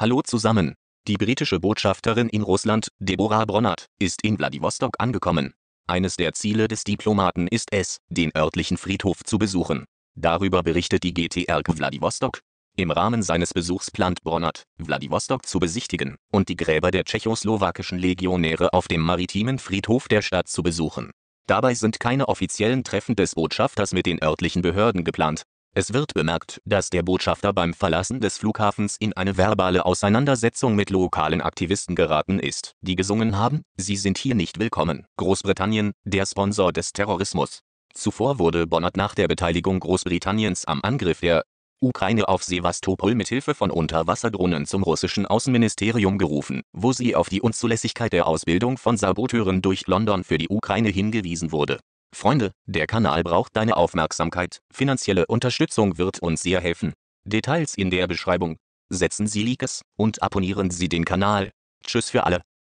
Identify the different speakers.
Speaker 1: Hallo zusammen. Die britische Botschafterin in Russland, Deborah Bronnert, ist in Wladiwostok angekommen. Eines der Ziele des Diplomaten ist es, den örtlichen Friedhof zu besuchen. Darüber berichtet die GTR Wladiwostok. Im Rahmen seines Besuchs plant Bronnert, Wladiwostok zu besichtigen und die Gräber der tschechoslowakischen Legionäre auf dem maritimen Friedhof der Stadt zu besuchen. Dabei sind keine offiziellen Treffen des Botschafters mit den örtlichen Behörden geplant, es wird bemerkt, dass der Botschafter beim Verlassen des Flughafens in eine verbale Auseinandersetzung mit lokalen Aktivisten geraten ist, die gesungen haben, Sie sind hier nicht willkommen, Großbritannien, der Sponsor des Terrorismus. Zuvor wurde Bonnard nach der Beteiligung Großbritanniens am Angriff der Ukraine auf Sevastopol mit Hilfe von Unterwasserdrohnen zum russischen Außenministerium gerufen, wo sie auf die Unzulässigkeit der Ausbildung von Saboteuren durch London für die Ukraine hingewiesen wurde Freunde, der Kanal braucht deine Aufmerksamkeit. Finanzielle Unterstützung wird uns sehr helfen. Details in der Beschreibung. Setzen Sie Likes und abonnieren Sie den Kanal. Tschüss für alle.